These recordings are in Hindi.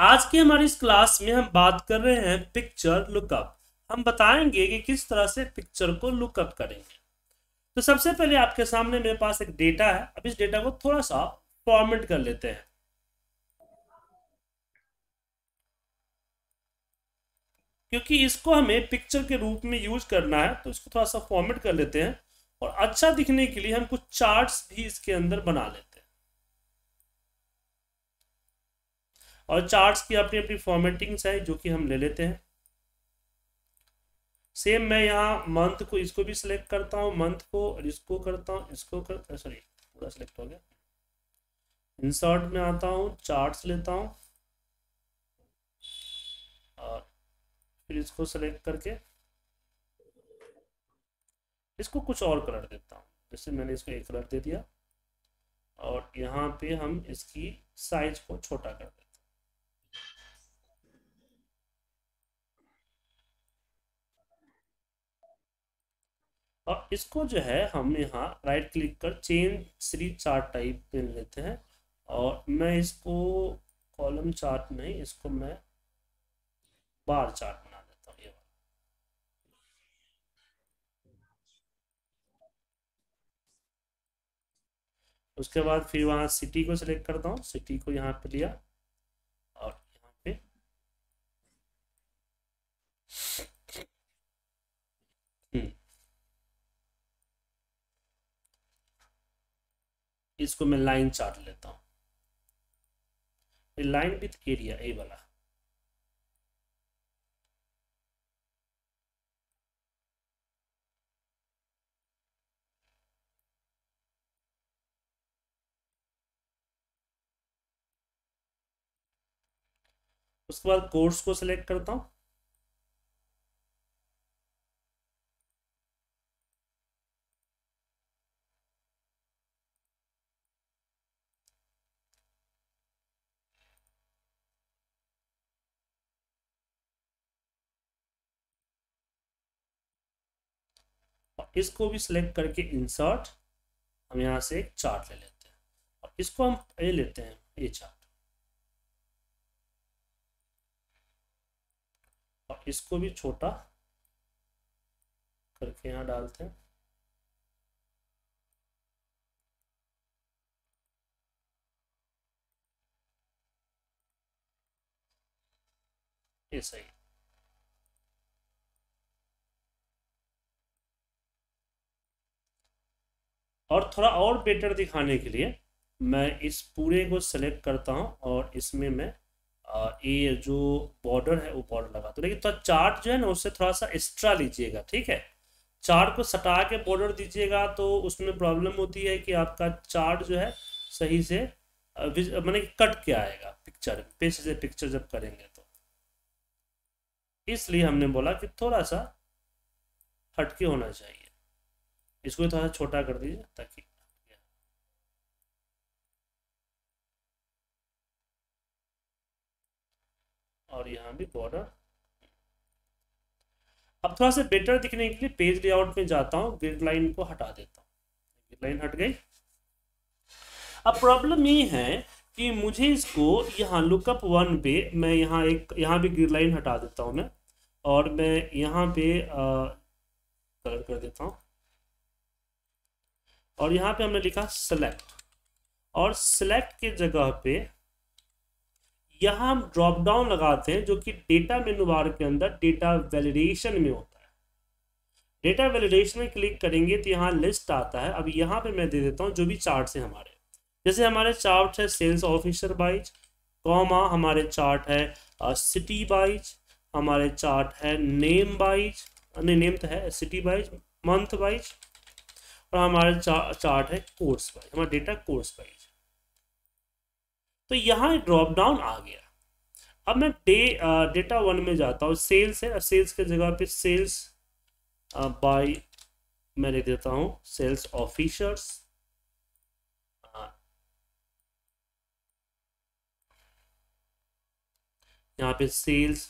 आज की हमारी इस क्लास में हम बात कर रहे हैं पिक्चर लुकअप हम बताएंगे कि किस तरह से पिक्चर को लुकअप करेंगे तो सबसे पहले आपके सामने मेरे पास एक डेटा है अब इस डेटा को थोड़ा सा फॉर्मेट कर लेते हैं क्योंकि इसको हमें पिक्चर के रूप में यूज करना है तो इसको थोड़ा सा फॉर्मेट कर लेते हैं और अच्छा दिखने के लिए हम कुछ चार्ट्स भी इसके अंदर बना लेते हैं और चार्ट्स की अपनी अपनी फॉर्मेटिंग्स है जो कि हम ले लेते हैं सेम मैं यहाँ मंथ को इसको भी सिलेक्ट करता हूँ मंथ को और इसको करता हूँ इसको कर सॉरी पूरा सिलेक्ट हो गया इंसर्ट में आता हूँ चार्ट्स लेता हूँ और फिर इसको सेलेक्ट करके इसको कुछ और कलर देता हूँ जैसे मैंने इसको एक कलर दे दिया और यहाँ पे हम इसकी साइज को छोटा कर देते और इसको जो है हम यहाँ राइट क्लिक कर चेन सीरीज चार्ट टाइप पे लेते हैं और मैं इसको कॉलम चार्ट नहीं इसको मैं बार चार्ट बना देता हूँ ये उसके बाद फिर वहाँ सिटी को सिलेक्ट करता हूँ सिटी को यहाँ पे लिया और यहाँ पे इसको मैं लाइन चार्ट लेता हूं लाइन विथ एरिया ए वाला उसके बाद कोर्स को सिलेक्ट करता हूं इसको भी सिलेक्ट करके इंसर्ट हम यहाँ से एक चार्ट ले लेते हैं और इसको हम ये लेते हैं ये चार्ट और इसको भी छोटा करके यहाँ डालते हैं ये सही और थोड़ा और बेटर दिखाने के लिए मैं इस पूरे को सेलेक्ट करता हूँ और इसमें मैं ये जो बॉर्डर है वो बॉर्डर लगाता हूँ लेकिन थोड़ा चार्ट जो है ना उससे थोड़ा सा एक्स्ट्रा लीजिएगा ठीक है चार्ट को सटा के बॉर्डर दीजिएगा तो उसमें प्रॉब्लम होती है कि आपका चार्ट जो है सही से मैंने कट के आएगा पिक्चर पेज से पिक्चर जब करेंगे तो इसलिए हमने बोला कि थोड़ा सा हटके होना चाहिए इसको थोड़ा सा छोटा कर दीजिए ताकि और यहाँ भी बॉर्डर अब थोड़ा सा बेटर दिखने के लिए पेज लेआउट में जाता हूँ ग्रिड लाइन को हटा देता हूँ ग्रिड लाइन हट गई अब प्रॉब्लम ये है कि मुझे इसको यहाँ लुकअप वन पे मैं यहाँ एक यहाँ भी ग्रिड लाइन हटा देता हूँ मैं और मैं यहाँ पे कलर कर देता हूँ और यहाँ पे हमने लिखा सेलेक्ट और सेलेक्ट के जगह पे यहाँ हम ड्रॉप डाउन लगाते हैं जो कि डेटा मेनू बार के अंदर डेटा वैलिडेशन में होता है डेटा वैलिडेशन में क्लिक करेंगे तो यहाँ लिस्ट आता है अब यहाँ पे मैं दे देता हूँ जो भी चार्ट है हमारे जैसे हमारे चार्ट है सेल्स ऑफिसर वाइज कॉमा हमारे चार्ट है सिटी वाइज हमारे चार्ट है नेम वाइज नहीं नेम तो है सिटी वाइज मंथ वाइज और हमारा चा, चार्ट है कोर्स वाइज हमारा डेटा कोर्स वाइज तो यहाँ ड्रॉप डाउन आ गया अब मैं डे डेटा वन में जाता हूँ सेल्स है सेल्स के जगह पे सेल्स बाय मैं लिख देता हूँ सेल्स ऑफिसर्स यहाँ पे सेल्स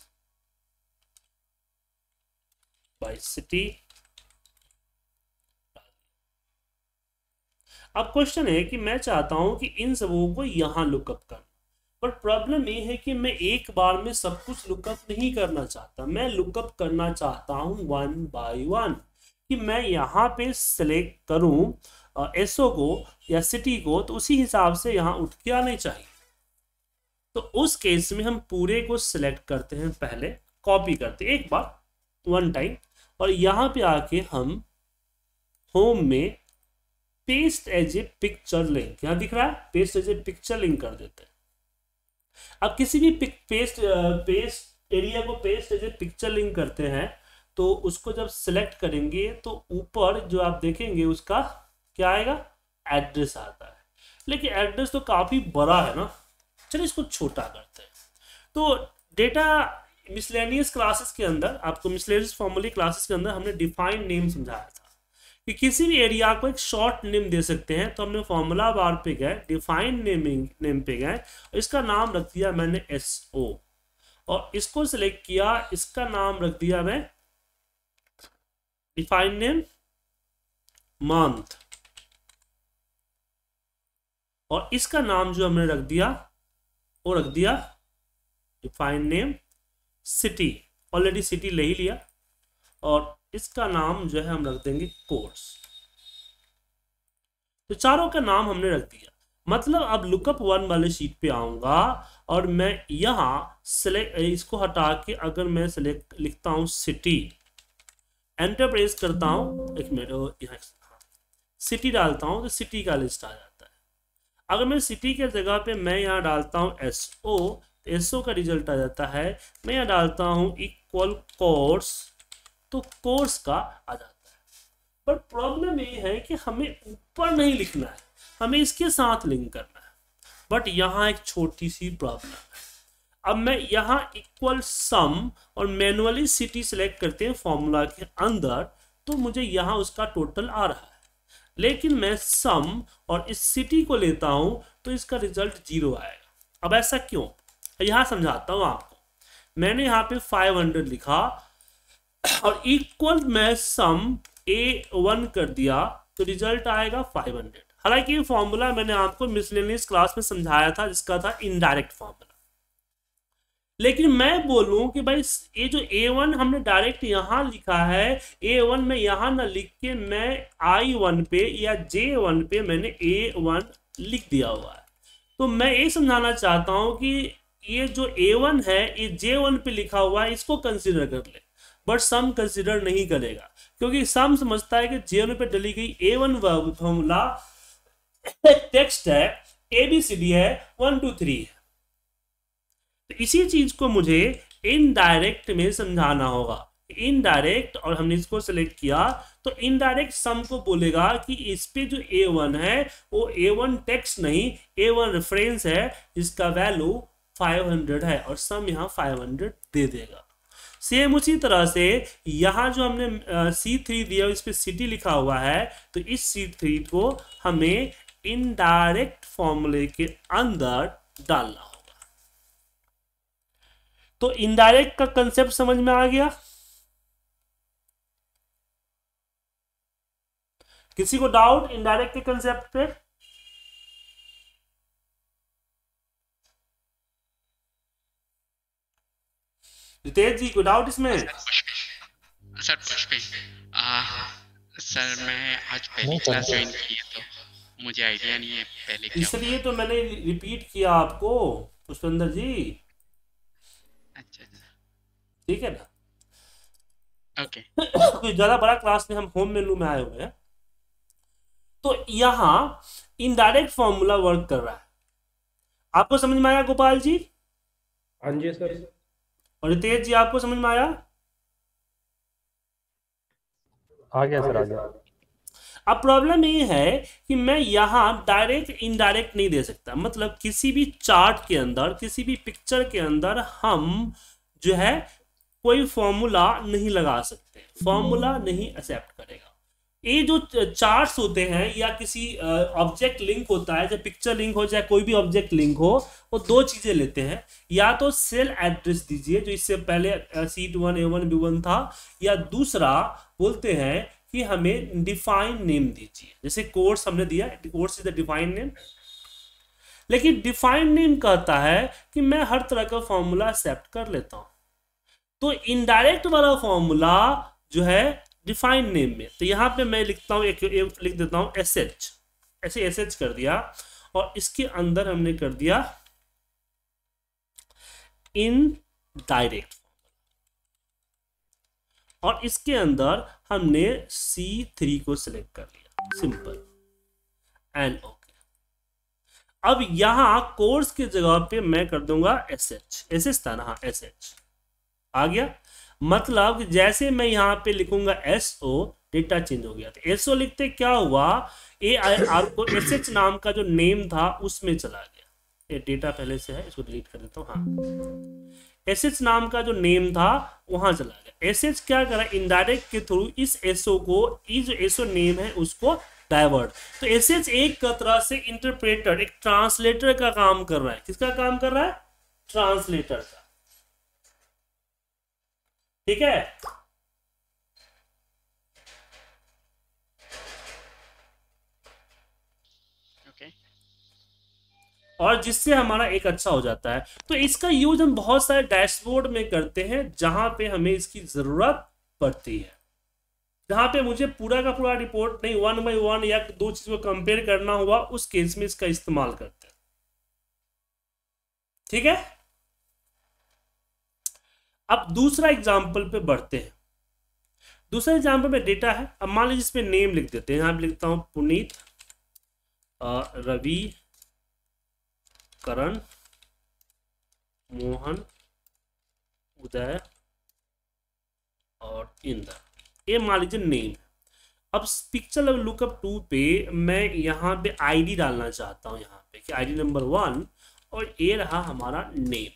बाय सिटी अब क्वेश्चन है कि मैं चाहता हूं कि इन सबों को यहाँ लुकअप कर पर प्रॉब्लम ये है कि मैं एक बार में सब कुछ लुकअप नहीं करना चाहता मैं लुकअप करना चाहता हूँ वन बाय वन कि मैं यहाँ पे सेलेक्ट करूँ एसओ को या सिटी को तो उसी हिसाब से यहाँ उठ के आने चाहिए तो उस केस में हम पूरे को सिलेक्ट करते हैं पहले कॉपी करते एक बार वन टाइम और यहाँ पे आके हम होम में paste as a picture link यहां दिख रहा है paste as a picture link कर देते हैं अब किसी भी पेस्ट पेस्ट एरिया को paste as a picture link करते हैं तो उसको जब सिलेक्ट करेंगे तो ऊपर जो आप देखेंगे उसका क्या आएगा एड्रेस आता है लेकिन एड्रेस तो काफ़ी बड़ा है ना चलिए इसको छोटा करते हैं तो डेटा मिसलेनियस क्लासेस के अंदर आपको मिसलेनियस फॉर्मली क्लासेस के अंदर हमने डिफाइंड नेम समझाया था कि किसी भी एरिया को एक शॉर्ट नेम दे सकते हैं तो हमने फॉर्मूला बार पे गए डिफाइन नेमिंग नेम पे गए इसका नाम रख दिया मैंने एस ओ और इसको सिलेक्ट किया इसका नाम रख दिया मैं डिफाइन नेम मंथ और इसका नाम जो हमने रख दिया वो रख दिया define name city already city ले ही लिया और इसका नाम जो है हम रख देंगे कोर्स तो चारों का नाम हमने रख दिया मतलब अब लुकअप वन वाले शीट पे आऊंगा और मैं यहाँ सेलेक्ट इसको हटा के अगर मैं सेलेक्ट लिखता हूं सिटी एंटरप्राइज करता हूं एक मिनट यहाँ सिटी हाँ। डालता हूँ तो सिटी का लिस्ट आ जाता है अगर मैं सिटी के जगह पे मैं यहाँ डालता हूँ एस ओ तो एस ओ का रिजल्ट आ जाता है मैं यहाँ डालता हूँ इक्वल कोर्स तो कोर्स का आ जाता है पर प्रॉब्लम ये है कि हमें ऊपर नहीं लिखना है हमें इसके साथ लिंक करना है बट यहाँ एक छोटी सी प्रॉब्लम है अब मैं यहाँ इक्वल सम और मैनुअली सिटी सेलेक्ट करते हैं फॉर्मूला के अंदर तो मुझे यहाँ उसका टोटल आ रहा है लेकिन मैं सम और इस सिटी को लेता हूँ तो इसका रिजल्ट जीरो आएगा अब ऐसा क्यों यहाँ समझाता हूँ आपको मैंने यहाँ पे 500 लिखा और इक्वल में सम ए वन कर दिया तो रिजल्ट आएगा फाइव हंड्रेड हालांकि ये फॉर्मूला मैंने आपको मिसलेनियस क्लास में समझाया था जिसका था इनडायरेक्ट फॉर्मूला लेकिन मैं बोलूं कि भाई ये जो ए वन हमने डायरेक्ट यहां लिखा है ए वन में यहां ना लिख के मैं आई वन पे या जे वन पे मैंने ए वन लिख दिया हुआ है तो मैं ये समझाना चाहता हूं कि ये जो ए वन है ये जे वन पे लिखा हुआ है इसको कंसिडर कर ले बट सम कंसिडर नहीं करेगा क्योंकि सम समझता है कि जीवन पे डली गई ए वन फॉर्मूला टेक्स्ट है ए बी सी डी है वन टू थ्री है तो इसी चीज को मुझे इनडायरेक्ट में समझाना होगा इनडायरेक्ट और हमने इसको सेलेक्ट किया तो इनडायरेक्ट सम को बोलेगा कि इस पे जो ए वन है वो ए वन टेक्स्ट नहीं ए वन रेफरेंस है जिसका वैल्यू 500 है और सम यहाँ 500 दे देगा सेम उसी तरह से यहाँ जो हमने सी थ्री दिया इस पर सिटी लिखा हुआ है तो इस सी थ्री को हमें इनडायरेक्ट फॉर्मूले के अंदर डालना होगा तो इनडायरेक्ट का कंसेप्ट समझ में आ गया किसी को डाउट इनडायरेक्ट के कंसेप्ट पे रितेश जी कोई डाउट इसमें सर कुछ भी सर मैं आज पहली क्लास ज्वाइन की है तो मुझे आइडिया नहीं है पहले क्या इसलिए तो मैंने रिपीट किया आपको पुष्पेंद्र जी अच्छा, अच्छा। ठीक है ना ओके okay. ज्यादा बड़ा क्लास में हम होम मेनू में आए हुए हैं तो यहाँ इनडायरेक्ट फॉर्मूला वर्क कर रहा है आपको समझ में आया गोपाल जी हाँ जी सर और रितेश जी आपको समझ में आया आ गया सर आ गया अब प्रॉब्लम ये है कि मैं यहाँ डायरेक्ट इनडायरेक्ट नहीं दे सकता मतलब किसी भी चार्ट के अंदर किसी भी पिक्चर के अंदर हम जो है कोई फॉर्मूला नहीं लगा सकते फॉर्मूला hmm. नहीं एक्सेप्ट करेगा ये जो चार्ट्स होते हैं या किसी ऑब्जेक्ट लिंक होता है चाहे पिक्चर लिंक हो चाहे कोई भी ऑब्जेक्ट लिंक हो वो दो चीज़ें लेते हैं या तो सेल एड्रेस दीजिए जो इससे पहले sheet one A one B one था या दूसरा बोलते हैं कि हमें डिफाइन नेम दीजिए जैसे कोर्स हमने दिया course is the define name लेकिन डिफाइन नेम कहता है कि मैं हर तरह का फॉर्मूला एक्सेप्ट कर लेता हूँ तो इनडायरेक्ट वाला फॉर्मूला जो है डिफाइन नेम में तो यहाँ पे मैं लिखता हूँ एक, एक लिख देता हूँ एस एच ऐसे एस एच कर दिया और इसके अंदर हमने कर दिया इन डायरेक्ट और इसके अंदर हमने सी थ्री को सिलेक्ट कर लिया सिंपल एंड ओके अब यहां कोर्स के जगह पे मैं कर दूंगा एस एच एस एच था ना एस एच आ गया मतलब जैसे मैं यहाँ पे लिखूंगा एस ओ डेटा चेंज हो गया तो एस ओ लिखते क्या हुआ ए आई आर को एस एच नाम का जो नेम था उसमें चला गया ये डेटा पहले से है इसको डिलीट कर देता हूँ हाँ एस एच नाम का जो नेम था वहां चला गया एस एच क्या करा इनडायरेक्ट के थ्रू इस एसओ को इस जो एसओ नेम है उसको डाइवर्ट तो एस एच एक तरह से इंटरप्रेटर एक ट्रांसलेटर का काम कर रहा है किसका काम कर रहा है ट्रांसलेटर का ठीक है और जिससे हमारा एक अच्छा हो जाता है तो इसका यूज हम बहुत सारे डैशबोर्ड में करते हैं जहां पे हमें इसकी जरूरत पड़ती है जहां पे मुझे पूरा का पूरा रिपोर्ट नहीं वन बाई वन या दो चीज को कंपेयर करना हुआ उस केस में इसका इस्तेमाल करते हैं ठीक है अब दूसरा एग्जाम्पल पे बढ़ते हैं दूसरा एग्जाम्पल में डेटा है अब मान लीजिए इसमें नेम लिख देते हैं यहां लिखता हूं पुनीत रवि करण मोहन उदय और इंद्र ये मान लीजिए नेम अब पिक्चर लेवल लुकअप टू पे मैं यहाँ पे आईडी डालना चाहता हूँ यहाँ पे कि आईडी नंबर वन और ये रहा हमारा नेम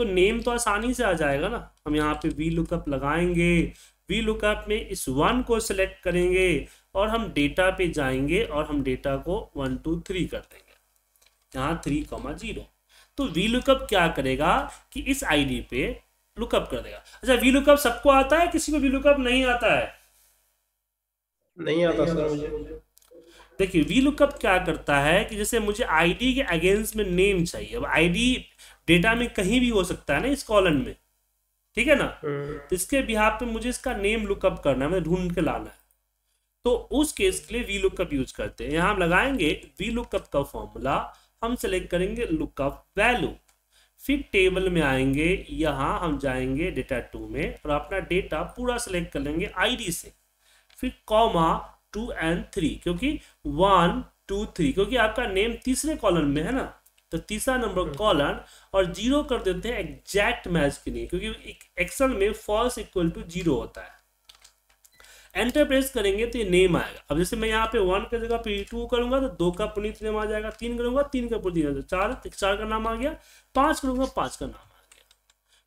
तो नेम तो आसानी से आ जाएगा ना हम यहाँ पे वी लुकअप लगाएंगे वी लुकअप में इस वन को सिलेक्ट करेंगे और हम डेटा पे जाएंगे और हम डेटा को वन टू थ्री कर देंगे यहाँ थ्री कॉमा जीरो तो वी लुकअप क्या करेगा कि इस आईडी पे लुकअप कर देगा अच्छा वी लुकअप सबको आता है किसी को वी लुकअप नहीं आता है नहीं आता सर मुझे देखिए वी लुकअप क्या करता है कि जैसे मुझे आईडी के अगेंस्ट में नेम चाहिए अब आईडी डेटा में कहीं भी हो सकता है ना इस कॉलन में ठीक है ना हम्म। तो इसके बिहार पे मुझे इसका नेम लुकअप करना है ढूंढ के लाना है तो उस केस के लिए वी लुकअप यूज करते हैं यहाँ हम लगाएंगे वी लुकअप का फॉर्मूला हम सेलेक्ट करेंगे लुकअप वैल्यू फिर टेबल में आएंगे यहाँ हम जाएंगे डेटा टू में और अपना डेटा पूरा सेलेक्ट कर लेंगे आईडी से फिर कॉमा टू एंड थ्री क्योंकि वन टू थ्री क्योंकि आपका नेम तीसरे कॉलम में है ना तो तीसरा नंबर कॉलम और जीरो कर देते हैं एग्जैक्ट मैच के लिए क्योंकि एक्सल में फॉल्स इक्वल टू जीरो होता है एंटर प्रेस करेंगे तो ये नेम आएगा अब जैसे मैं यहाँ पे वन की जगह पे टू करूंगा तो दो का पुनीत नेम आ जाएगा तीन करूंगा तीन का पुनीत नेम चार चार का नाम आ गया पांच करूंगा पांच का नाम आ गया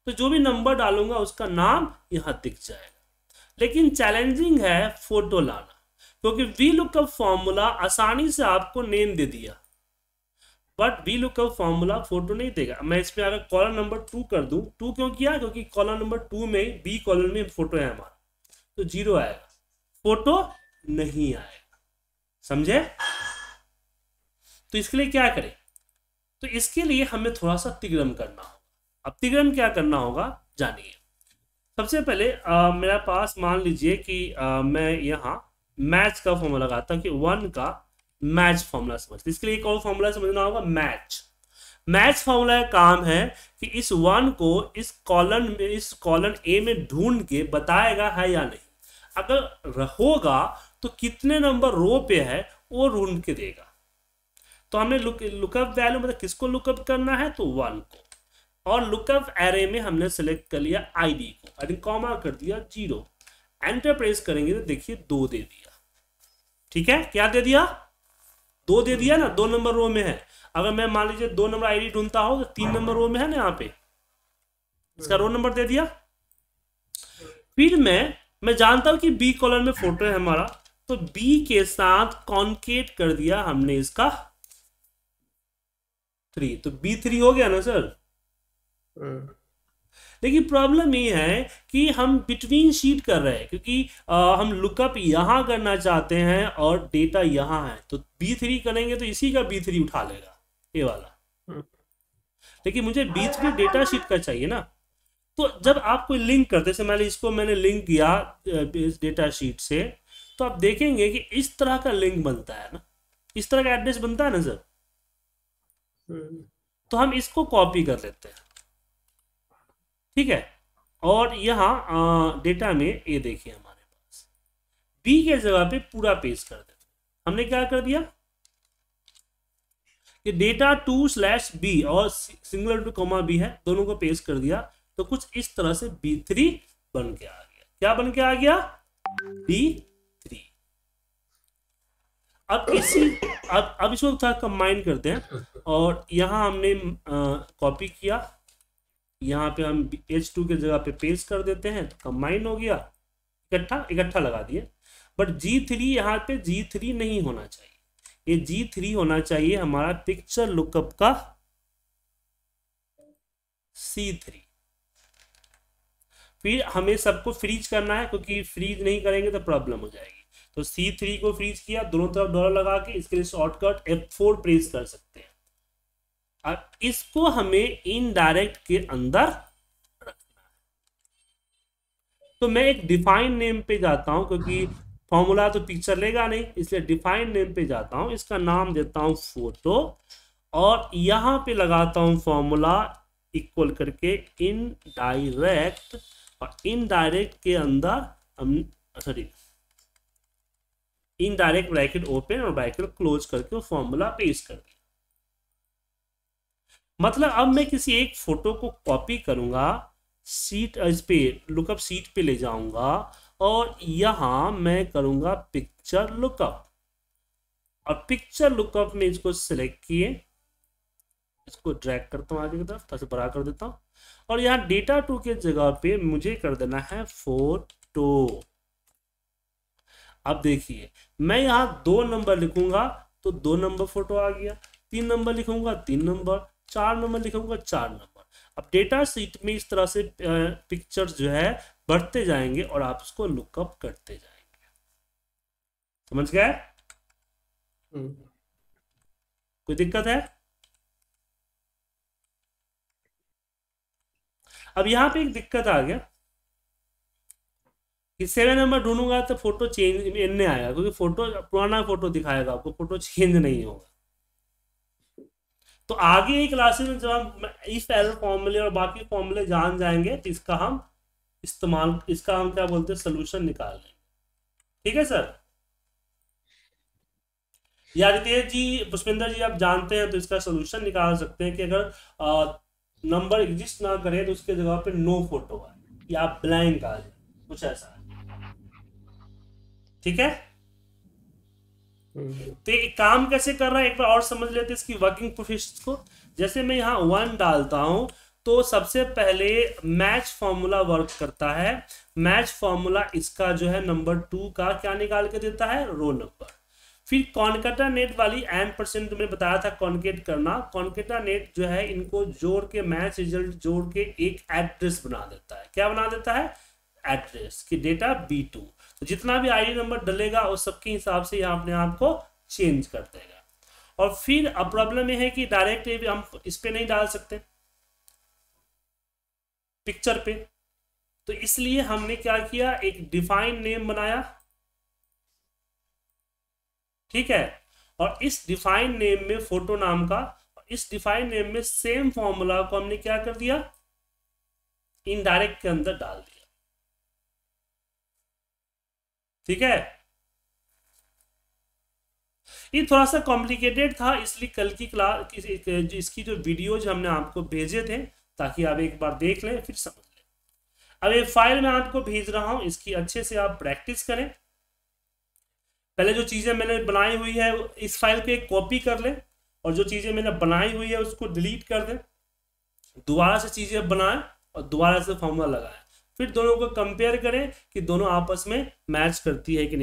तो जो भी नंबर डालूंगा उसका नाम यहाँ दिख जाएगा लेकिन चैलेंजिंग है फोटो लाना क्योंकि वी लुकअप फॉर्मूला आसानी से आपको नेम दे दिया but V lookup formula photo नहीं देगा मैं इसमें अगर कॉलर नंबर टू कर दूं टू क्यों किया क्योंकि कॉलर नंबर टू में बी कॉलर में फोटो है हमारा तो जीरो आएगा फोटो नहीं आएगा समझे तो इसके लिए क्या करें तो इसके लिए हमें थोड़ा सा तिग्रम करना होगा अब तिग्रम क्या करना होगा जानिए सबसे पहले आ, मेरा पास मान लीजिए कि आ, मैं यहाँ मैच का फॉर्मूला कहा कि वन का मैच फॉर्मूला समझते तो इसके लिए एक और फॉर्मूला समझना होगा मैच मैच फॉर्मूला का काम है कि इस वन को इस कॉलन में इस कॉलन ए में ढूंढ के बताएगा है या नहीं अगर होगा तो कितने नंबर रो पे है वो ढूंढ के देगा तो हमने लुकअप वैल्यू मतलब किसको लुकअप करना है तो वन को और लुकअप एरे में हमने सेलेक्ट कर लिया आईडी को यानी कॉमा कर दिया जीरो एंटरप्राइज करेंगे तो देखिए दो दे दिए ठीक है क्या दे दिया दो दे दिया ना दो नंबर रो में है अगर मैं मान लीजिए दो नंबर आईडी ढूंढता हूं तो तीन नंबर रो में है ना यहाँ पे इसका रो नंबर दे दिया फिर मैं मैं जानता हूं कि बी कॉलर में फोटो है हमारा तो बी के साथ कॉन्केट कर दिया हमने इसका थ्री तो बी थ्री हो गया ना सर देखिए प्रॉब्लम ये है कि हम बिटवीन शीट कर रहे हैं क्योंकि आ, हम लुकअप यहाँ करना चाहते हैं और डेटा यहाँ है तो बी थ्री करेंगे तो इसी का बी थ्री उठा लेगा ये वाला लेकिन हम्म। मुझे बीच में डेटा शीट का चाहिए ना तो जब आप कोई लिंक करते जैसे मैंने इसको मैंने लिंक किया डेटा शीट से तो आप देखेंगे कि इस तरह का लिंक बनता है ना इस तरह का एड्रेस बनता है ना सर हम्म। तो हम इसको कॉपी कर लेते हैं ठीक है और यहाँ डेटा में ए देखिए हमारे पास बी के जगह पे पूरा पेश कर देते हमने क्या कर दिया कि डेटा टू स्लैश बी और सिंगुलर टू कॉमा बी है दोनों को पेश कर दिया तो कुछ इस तरह से बी थ्री बन के आ गया क्या बन के आ गया बी थ्री अब इसी अब अब इसको थोड़ा कंबाइन करते हैं और यहां हमने कॉपी किया यहाँ पे हम एच टू के जगह पे पेश कर देते हैं तो कंबाइन हो गया इकट्ठा इकट्ठा लगा दिए बट जी थ्री यहाँ पे जी थ्री नहीं होना चाहिए ये जी थ्री होना चाहिए हमारा पिक्चर लुकअप का सी थ्री फिर हमें सबको फ्रीज करना है क्योंकि फ्रीज नहीं करेंगे तो प्रॉब्लम हो जाएगी तो सी थ्री को फ्रीज किया दोनों तरफ डॉलर लगा के इसके लिए शॉर्टकट एफ फोर प्रेस कर सकते हैं और इसको हमें इनडायरेक्ट के अंदर रखना है तो मैं एक डिफाइन नेम पे जाता हूं क्योंकि फॉर्मूला तो पिक्चर लेगा नहीं इसलिए डिफाइन नेम पे जाता हूं इसका नाम देता हूं फोटो और यहां पे लगाता हूं फॉर्मूला इक्वल करके इनडायरेक्ट और इनडायरेक्ट के अंदर हम सॉरी इनडायरेक्ट ब्रैकेट ओपन और ब्रैकेट क्लोज करके फॉर्मूला पेश कर दिया मतलब अब मैं किसी एक फोटो को कॉपी करूंगा सीट इस पे लुकअप सीट पे ले जाऊंगा और यहां मैं करूंगा पिक्चर लुकअप और पिक्चर लुकअप में इसको सिलेक्ट किए इसको ड्रैग करता हूँ आगे की तरफ थोड़ा बड़ा कर देता हूं और यहाँ डेटा टू के जगह पे मुझे कर देना है फोटो अब देखिए मैं यहाँ दो नंबर लिखूंगा तो दो नंबर फोटो आ गया तीन नंबर लिखूंगा तीन नंबर चार नंबर लिखूंगा चार नंबर अब डेटा सीट में इस तरह से पिक्चर जो है बढ़ते जाएंगे और आप उसको लुकअप करते जाएंगे समझ गए हम्म। कोई दिक्कत है अब यहां पे एक दिक्कत आ गया कि सेवन नंबर ढूंढूंगा तो फोटो चेंज एन आएगा क्योंकि फोटो पुराना फोटो दिखाएगा आपको फोटो चेंज नहीं होगा तो आगे ही क्लासेस में जब हम इस एरर फॉर्मूले और बाकी फॉर्मूले जान जाएंगे तो इसका हम इस्तेमाल इसका हम क्या बोलते हैं सोल्यूशन निकाल लेंगे ठीक है सर यादितेश जी पुष्पिंदर जी आप जानते हैं तो इसका सोल्यूशन निकाल सकते हैं कि अगर नंबर एग्जिस्ट ना करे तो उसके जगह पे नो फोटो आए या ब्लैंक आ जाए कुछ ऐसा ठीक है तो एक काम कैसे कर रहा है एक बार और समझ लेते इसकी वर्किंग प्रोसेस को जैसे मैं यहाँ वन डालता हूँ तो सबसे पहले मैच फॉर्मूला वर्क करता है मैच फॉर्मूला इसका जो है नंबर टू का क्या निकाल के देता है रो नंबर फिर कॉन्केटा नेट वाली एन परसेंट तुमने बताया था कॉन्केट करना कॉन्केटा नेट जो है इनको जोड़ के मैच रिजल्ट जोड़ के एक एड्रेस बना देता है क्या बना देता है एड्रेस की डेटा बी टू तो जितना भी आईडी नंबर डलेगा उस सबके हिसाब से यहाँ अपने आप को चेंज कर देगा और फिर अब प्रॉब्लम यह है कि डायरेक्ट ये हम इस पर नहीं डाल सकते पिक्चर पे तो इसलिए हमने क्या किया एक डिफाइन नेम बनाया ठीक है और इस डिफाइन नेम में फोटो नाम का और इस डिफाइन नेम में सेम फॉर्मूला को हमने क्या कर दिया इनडायरेक्ट के अंदर डाल दिया ठीक है ये थोड़ा सा कॉम्प्लिकेटेड था इसलिए कल की क्लास इसकी जो वीडियोज हमने आपको भेजे थे ताकि आप एक बार देख लें फिर समझ लें अब ये फाइल मैं आपको भेज रहा हूं इसकी अच्छे से आप प्रैक्टिस करें पहले जो चीज़ें मैंने बनाई हुई है इस फाइल को एक कॉपी कर लें और जो चीज़ें मैंने बनाई हुई है उसको डिलीट कर दें दोबारा से चीज़ें बनाएं और दोबारा से फॉर्मूला लगाए फिर दोनों को कंपेयर करें कि दोनों आपस में मैच करती है कि नहीं